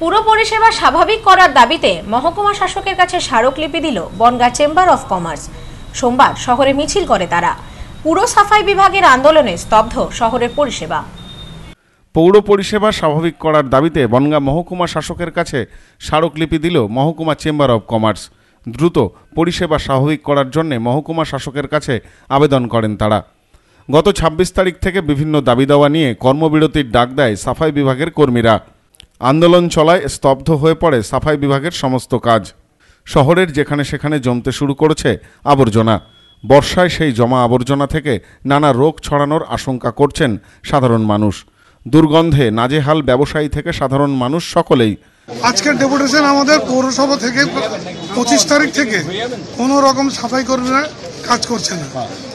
পুরো পরিষেবা স্বাভাবিক করার দাবিতে মহকুমা শাসকের কাছে স্মারকলিপি দিল বনগা চেম্বার অফ কমার্স সোমবার শহরে মিছিল করে তারা পুরো সাফাই বিভাগের আন্দোলনে স্তব্ধ শহরের পরিষেবা পৌর পরিষেবা স্বাভাবিক করার দাবিতে বনগা মহকুমা শাসকের কাছে স্মারকলিপি দিল মহকুমা চেম্বার অব কমার্স দ্রুত পরিষেবা স্বাভাবিক করার জন্যে মহকুমা শাসকের কাছে আবেদন করেন তারা গত ২৬ তারিখ থেকে বিভিন্ন দাবি দাওয়া নিয়ে কর্মবিরতির ডাক দেয় সাফাই বিভাগের কর্মীরা আন্দোলন চলায় স্তব্ধ হয়ে পড়ে সাফাই বিভাগের সমস্ত কাজ শহরের যেখানে সেখানে জমতে শুরু করেছে আবর্জনা বর্ষায় সেই জমা আবর্জনা থেকে নানা রোগ ছড়ানোর আশঙ্কা করছেন সাধারণ মানুষ দুর্গন্ধে নাজেহাল ব্যবসায়ী থেকে সাধারণ মানুষ সকলেই আজকের ডেপুটেশন আমাদের পৌরসভা থেকে পঁচিশ তারিখ থেকে কোনো রকম সাফাই কর্মীরা কাজ করছে না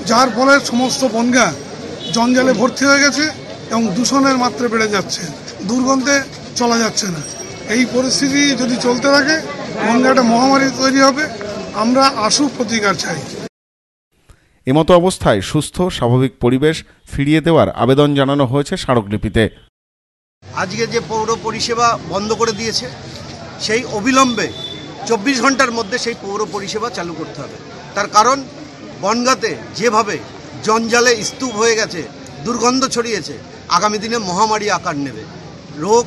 যার ফলে সমস্ত বনগা জঞ্জালে ভর্তি হয়ে গেছে এবং দূষণের মাত্রা বেড়ে যাচ্ছে দুর্গন্ধে চলা যাচ্ছে না এই পরিস্থিতি যদি চলতে থাকে বঙ্গে একটা মহামারী তৈরি হবে আমরা আশু প্রতিকার চাই এমতো অবস্থায় সুস্থ স্বাভাবিক পরিবেশ ফিরিয়ে দেওয়ার আবেদন জানানো হয়েছে স্মারকলিপিতে আজকে যে পৌর পরিষেবা বন্ধ করে দিয়েছে সেই অবিলম্বে চব্বিশ ঘন্টার মধ্যে সেই পৌর পরিষেবা চালু করতে হবে তার কারণ বনগাতে যেভাবে জঞ্জালে স্তূপ হয়ে গেছে দুর্গন্ধ ছড়িয়েছে আগামী দিনে মহামারী আকার নেবে রোগ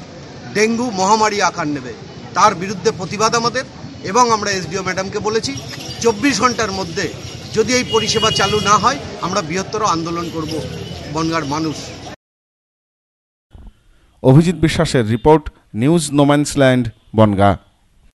ডেঙ্গু মহামারী আকার নেবে তার বিরুদ্ধে প্রতিবাদ আমাদের এবং আমরা এসডিও ম্যাডামকে বলেছি চব্বিশ ঘন্টার মধ্যে যদি এই পরিষেবা চালু না হয় আমরা বৃহত্তর আন্দোলন করব বনগার মানুষ অভিজিৎ বিশ্বাসের রিপোর্ট নিউজ নোম্যান্সল্যান্ড বনগা